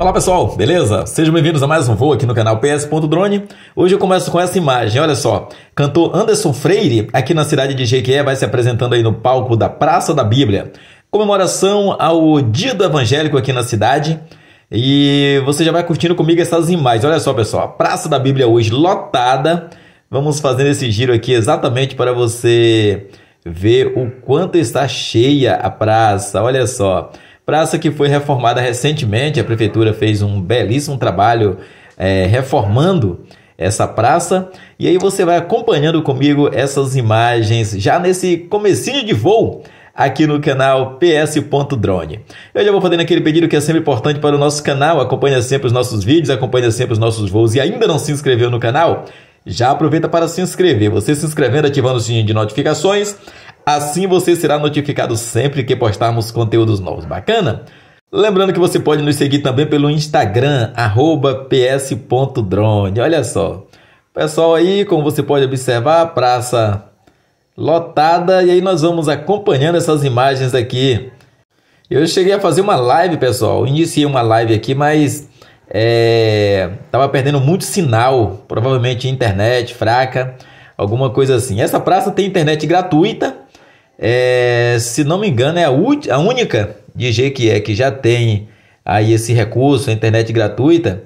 Olá pessoal, beleza? Sejam bem-vindos a mais um voo aqui no canal PS.drone. Hoje eu começo com essa imagem, olha só. Cantor Anderson Freire, aqui na cidade de Jequié, vai se apresentando aí no palco da Praça da Bíblia. Comemoração ao Dia do Evangélico aqui na cidade. E você já vai curtindo comigo essas imagens. Olha só, pessoal, Praça da Bíblia hoje lotada. Vamos fazendo esse giro aqui exatamente para você ver o quanto está cheia a praça. Olha só. Praça que foi reformada recentemente, a prefeitura fez um belíssimo trabalho é, reformando essa praça. E aí você vai acompanhando comigo essas imagens já nesse comecinho de voo aqui no canal ps.drone. Eu já vou fazendo aquele pedido que é sempre importante para o nosso canal, acompanha sempre os nossos vídeos, acompanha sempre os nossos voos e ainda não se inscreveu no canal? Já aproveita para se inscrever. Você se inscrevendo, ativando o sininho de notificações, Assim você será notificado sempre que postarmos conteúdos novos. Bacana? Lembrando que você pode nos seguir também pelo Instagram, ps.drone. Olha só. Pessoal aí, como você pode observar, a praça lotada. E aí nós vamos acompanhando essas imagens aqui. Eu cheguei a fazer uma live, pessoal. Iniciei uma live aqui, mas é, tava perdendo muito sinal, provavelmente internet fraca, alguma coisa assim. Essa praça tem internet gratuita é, se não me engano, é a, a única DJ que é que já tem aí esse recurso, a internet gratuita,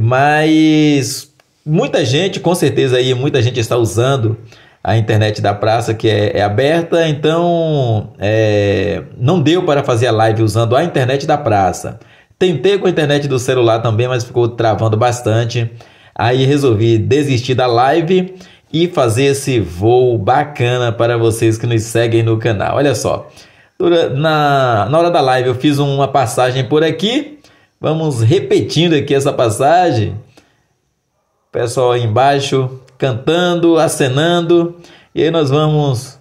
mas muita gente, com certeza aí, muita gente está usando a internet da praça que é, é aberta, então é, não deu para fazer a live usando a internet da praça. Tentei com a internet do celular também, mas ficou travando bastante. Aí resolvi desistir da live e fazer esse voo bacana para vocês que nos seguem no canal. Olha só, na, na hora da live eu fiz uma passagem por aqui. Vamos repetindo aqui essa passagem. Pessoal aí embaixo cantando, acenando. E aí nós vamos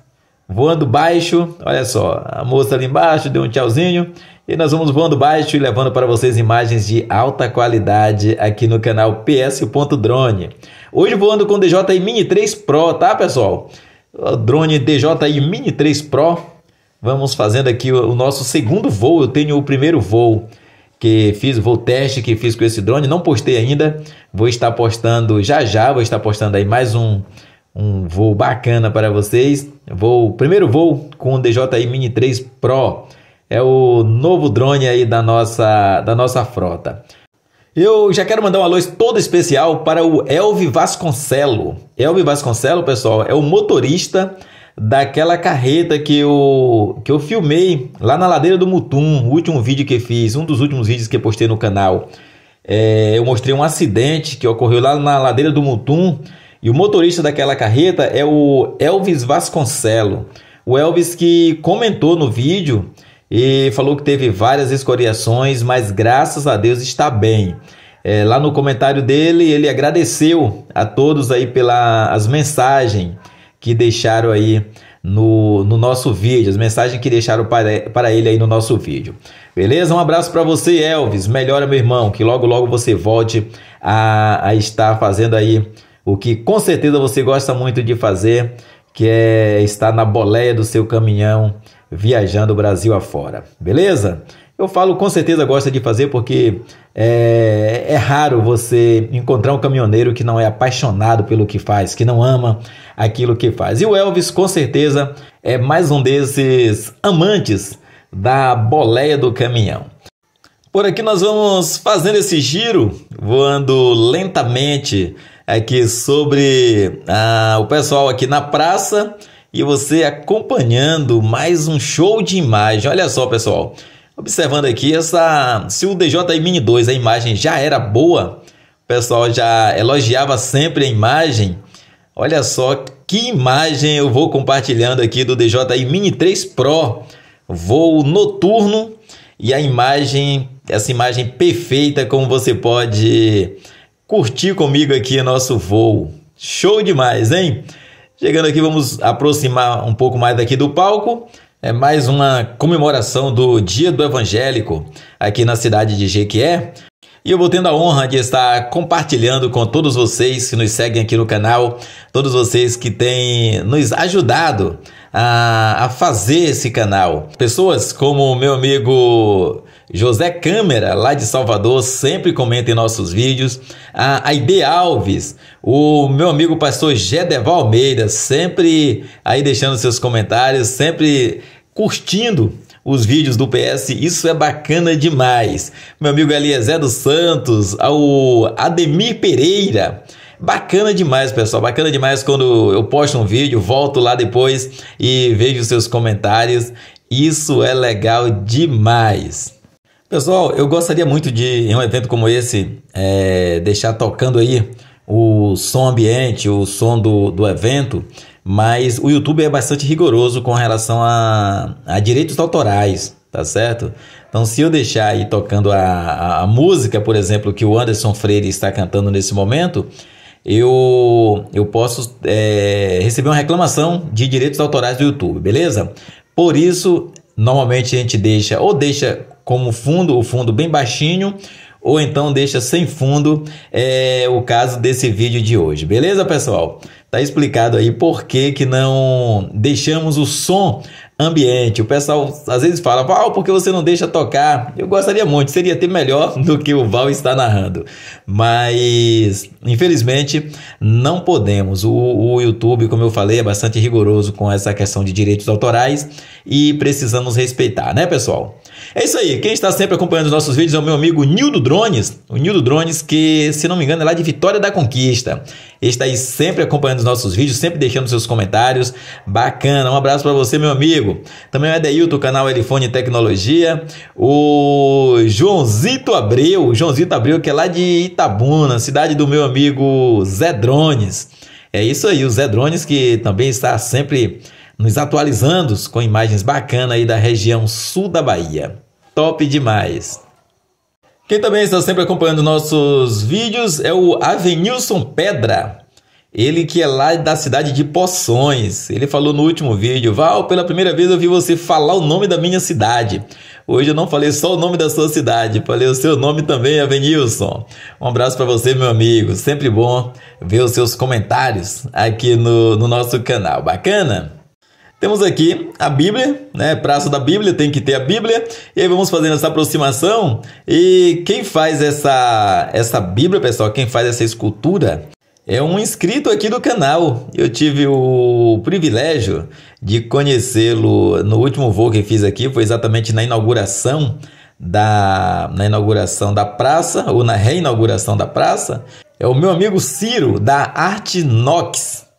voando baixo. Olha só, a moça ali embaixo deu um tchauzinho. E nós vamos voando baixo e levando para vocês imagens de alta qualidade aqui no canal PS.drone. Hoje voando com DJI Mini 3 Pro, tá pessoal? O drone DJI Mini 3 Pro. Vamos fazendo aqui o nosso segundo voo. Eu tenho o primeiro voo que fiz, vou teste que fiz com esse drone. Não postei ainda. Vou estar postando já já. Vou estar postando aí mais um, um voo bacana para vocês. Vou primeiro voo com o DJI Mini 3 Pro é o novo drone aí da nossa, da nossa frota. Eu já quero mandar um alô todo especial para o Elvi Vasconcelo. Elvi Vasconcelo, pessoal, é o motorista daquela carreta que eu, que eu filmei lá na ladeira do Mutum, o último vídeo que fiz, um dos últimos vídeos que postei no canal. É, eu mostrei um acidente que ocorreu lá na ladeira do Mutum e o motorista daquela carreta é o Elvis Vasconcelo. O Elvis que comentou no vídeo e falou que teve várias escoriações, mas graças a Deus está bem. É, lá no comentário dele, ele agradeceu a todos aí pelas mensagens que deixaram aí no, no nosso vídeo, as mensagens que deixaram para, para ele aí no nosso vídeo. Beleza? Um abraço para você, Elvis. Melhora, meu irmão, que logo, logo você volte a, a estar fazendo aí o que com certeza você gosta muito de fazer, que é estar na boleia do seu caminhão viajando o Brasil afora, beleza? Eu falo com certeza gosta de fazer porque é, é, raro você encontrar um caminhoneiro que não é apaixonado pelo que faz, que não ama aquilo que faz. E o Elvis, com certeza, é mais um desses amantes da boleia do caminhão. Por aqui nós vamos fazendo esse giro, voando lentamente aqui sobre ah, o pessoal aqui na praça e você acompanhando mais um show de imagem. Olha só, pessoal. Observando aqui essa, se o DJI Mini 2 a imagem já era boa, o pessoal já elogiava sempre a imagem. Olha só que imagem eu vou compartilhando aqui do DJI Mini 3 Pro, voo noturno e a imagem, essa imagem perfeita como você pode curtir comigo aqui nosso voo. Show demais, hein? Chegando aqui, vamos aproximar um pouco mais daqui do palco. É mais uma comemoração do Dia do Evangélico aqui na cidade de Jequié. E eu vou tendo a honra de estar compartilhando com todos vocês que nos seguem aqui no canal, todos vocês que têm nos ajudado a, a fazer esse canal. Pessoas como o meu amigo José Câmara, lá de Salvador, sempre comenta em nossos vídeos. A Aide Alves, o meu amigo pastor Gedeval Almeida, sempre aí deixando seus comentários, sempre curtindo os vídeos do PS, isso é bacana demais. Meu amigo Eliezer dos Santos, ao Ademir Pereira. Bacana demais, pessoal. Bacana demais quando eu posto um vídeo, volto lá depois e vejo seus comentários. Isso é legal demais. Pessoal, eu gostaria muito de, em um evento como esse, é, deixar tocando aí o som ambiente, o som do, do evento, mas o YouTube é bastante rigoroso com relação a, a direitos autorais, tá certo? Então, se eu deixar aí tocando a, a, a música, por exemplo, que o Anderson Freire está cantando nesse momento, eu, eu posso é, receber uma reclamação de direitos autorais do YouTube, beleza? Por isso, normalmente a gente deixa ou deixa como fundo, o fundo bem baixinho, ou então deixa sem fundo é, o caso desse vídeo de hoje. Beleza, pessoal? Tá explicado aí por que, que não deixamos o som ambiente. O pessoal às vezes fala, Val, por que você não deixa tocar? Eu gostaria muito, seria até melhor do que o Val está narrando. Mas, infelizmente, não podemos. O, o YouTube, como eu falei, é bastante rigoroso com essa questão de direitos autorais e precisamos respeitar, né, pessoal? É isso aí. Quem está sempre acompanhando os nossos vídeos é o meu amigo Nildo Drones. O Nildo Drones, que, se não me engano, é lá de Vitória da Conquista está aí sempre acompanhando os nossos vídeos, sempre deixando seus comentários. Bacana, um abraço para você, meu amigo. Também é o canal Elifone Tecnologia. O Joãozito Abreu, Joãozito Abreu, que é lá de Itabuna, cidade do meu amigo Zé Drones. É isso aí, o Zé Drones que também está sempre nos atualizando com imagens bacanas aí da região sul da Bahia. Top demais! Quem também está sempre acompanhando nossos vídeos é o Avenilson Pedra. Ele que é lá da cidade de Poções. Ele falou no último vídeo: Val, pela primeira vez eu vi você falar o nome da minha cidade. Hoje eu não falei só o nome da sua cidade, falei o seu nome também, Avenilson. Um abraço para você, meu amigo. Sempre bom ver os seus comentários aqui no, no nosso canal. Bacana? Temos aqui a Bíblia, né? Prazo da Bíblia, tem que ter a Bíblia. E aí vamos fazendo essa aproximação. E quem faz essa, essa Bíblia, pessoal, quem faz essa escultura é um inscrito aqui do canal. Eu tive o privilégio de conhecê-lo no último voo que fiz aqui, foi exatamente na inauguração da na inauguração da praça ou na reinauguração da praça. É o meu amigo Ciro da Arte Nox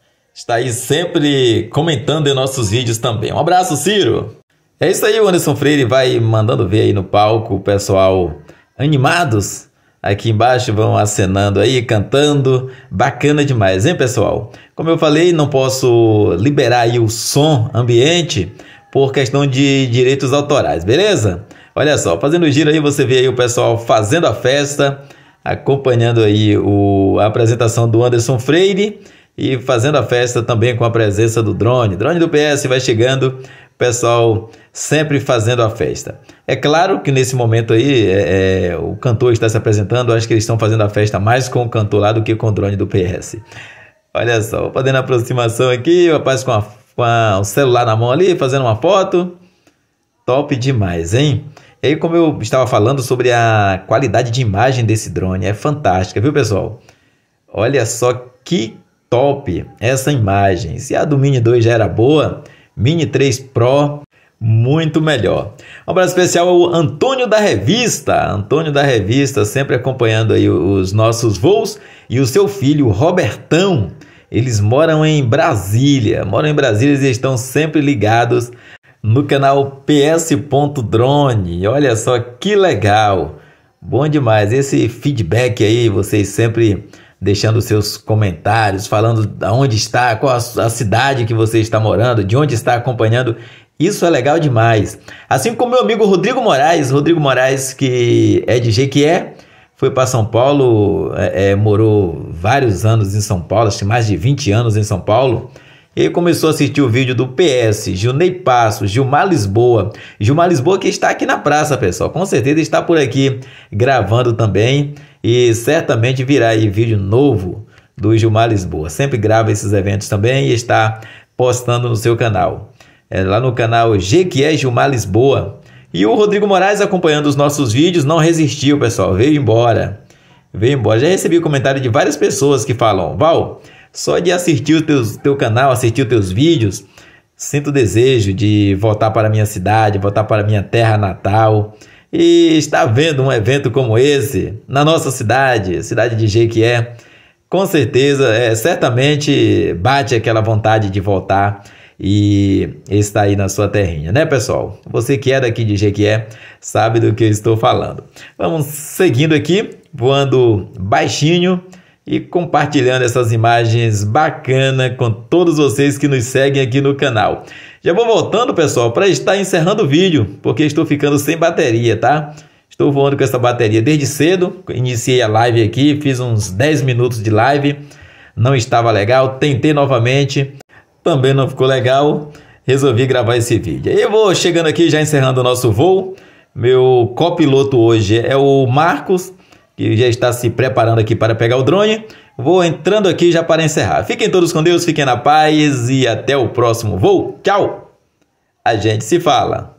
está aí sempre comentando em nossos vídeos também. Um abraço, Ciro! É isso aí, o Anderson Freire vai mandando ver aí no palco, o pessoal animados aqui embaixo vão acenando aí, cantando. Bacana demais, hein, pessoal? Como eu falei, não posso liberar aí o som ambiente por questão de direitos autorais, beleza? Olha só, fazendo giro aí, você vê aí o pessoal fazendo a festa, acompanhando aí o, a apresentação do Anderson Freire e fazendo a festa também com a presença do drone. Drone do PS vai chegando, pessoal sempre fazendo a festa. É claro que nesse momento aí é, é, o cantor está se apresentando, acho que eles estão fazendo a festa mais com o cantor lá do que com o drone do PS. Olha só, fazendo a aproximação aqui, o rapaz com, a, com a, o celular na mão ali, fazendo uma foto. Top demais, hein? E aí, como eu estava falando sobre a qualidade de imagem desse drone, é fantástica, viu pessoal? Olha só que top essa imagem. Se a do Mini 2 já era boa, Mini 3 Pro muito melhor. Um abraço especial ao Antônio da Revista. Antônio da Revista sempre acompanhando aí os nossos voos e o seu filho Robertão. Eles moram em Brasília. Moram em Brasília e estão sempre ligados no canal PS.drone. Olha só que legal. Bom demais esse feedback aí, vocês sempre deixando seus comentários, falando onde está, qual a cidade que você está morando, de onde está acompanhando. Isso é legal demais. Assim como meu amigo Rodrigo Moraes, Rodrigo Moraes que é de Jequié, foi para São Paulo, é, é, morou vários anos em São Paulo, acho que mais de 20 anos em São Paulo. E começou a assistir o vídeo do PS, Gilney Passo, Gilmar Lisboa. Gilmar Lisboa que está aqui na praça, pessoal. Com certeza está por aqui gravando também. E certamente virá aí vídeo novo do Gilmar Lisboa. Sempre grava esses eventos também e está postando no seu canal. É lá no canal G que é Gilmar Lisboa. E o Rodrigo Moraes acompanhando os nossos vídeos não resistiu, pessoal. Veio embora. Veio embora. Já recebi comentário de várias pessoas que falam: Val. Só de assistir o teus, teu canal, assistir os teus vídeos, sinto o desejo de voltar para minha cidade, voltar para minha terra natal e estar vendo um evento como esse na nossa cidade, cidade de Jequié, com certeza, é, certamente bate aquela vontade de voltar e estar aí na sua terrinha, né, pessoal? Você que é daqui de Jequié sabe do que eu estou falando. Vamos seguindo aqui, voando baixinho e compartilhando essas imagens bacana com todos vocês que nos seguem aqui no canal. Já vou voltando, pessoal, para estar encerrando o vídeo, porque estou ficando sem bateria, tá? Estou voando com essa bateria desde cedo, iniciei a live aqui, fiz uns 10 minutos de live, não estava legal, tentei novamente, também não ficou legal, resolvi gravar esse vídeo. Eu vou chegando aqui, já encerrando o nosso voo, meu copiloto hoje é o Marcos, que já está se preparando aqui para pegar o drone. Vou entrando aqui já para encerrar. Fiquem todos com Deus, fiquem na paz e até o próximo voo. Tchau! A gente se fala.